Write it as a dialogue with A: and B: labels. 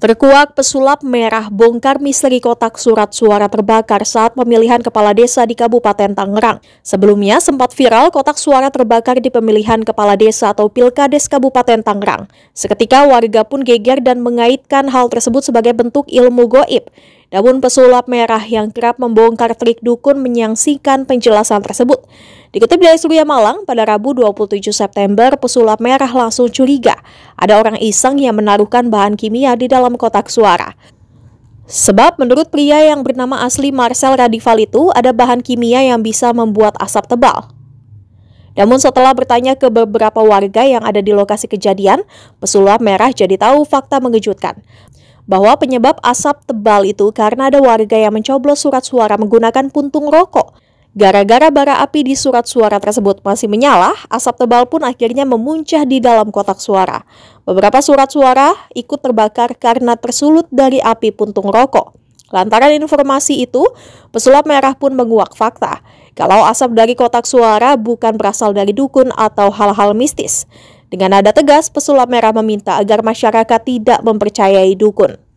A: Terkuak pesulap merah bongkar misteri kotak surat suara terbakar saat pemilihan kepala desa di Kabupaten Tangerang. Sebelumnya sempat viral kotak suara terbakar di pemilihan kepala desa atau Pilkades Kabupaten Tangerang. Seketika warga pun geger dan mengaitkan hal tersebut sebagai bentuk ilmu goib. Namun pesulap merah yang kerap membongkar trik dukun menyangsikan penjelasan tersebut. Dikutip dari Surya Malang, pada Rabu 27 September, pesulap merah langsung curiga. Ada orang iseng yang menaruhkan bahan kimia di dalam kotak suara. Sebab menurut pria yang bernama asli Marcel Radival itu, ada bahan kimia yang bisa membuat asap tebal. Namun setelah bertanya ke beberapa warga yang ada di lokasi kejadian, pesulap merah jadi tahu fakta mengejutkan bahwa penyebab asap tebal itu karena ada warga yang mencoblos surat suara menggunakan puntung rokok. Gara-gara bara api di surat suara tersebut masih menyala, asap tebal pun akhirnya memuncah di dalam kotak suara. Beberapa surat suara ikut terbakar karena tersulut dari api puntung rokok. Lantaran informasi itu, pesulap merah pun menguak fakta kalau asap dari kotak suara bukan berasal dari dukun atau hal-hal mistis. Dengan nada tegas, pesulap merah meminta agar masyarakat tidak mempercayai dukun.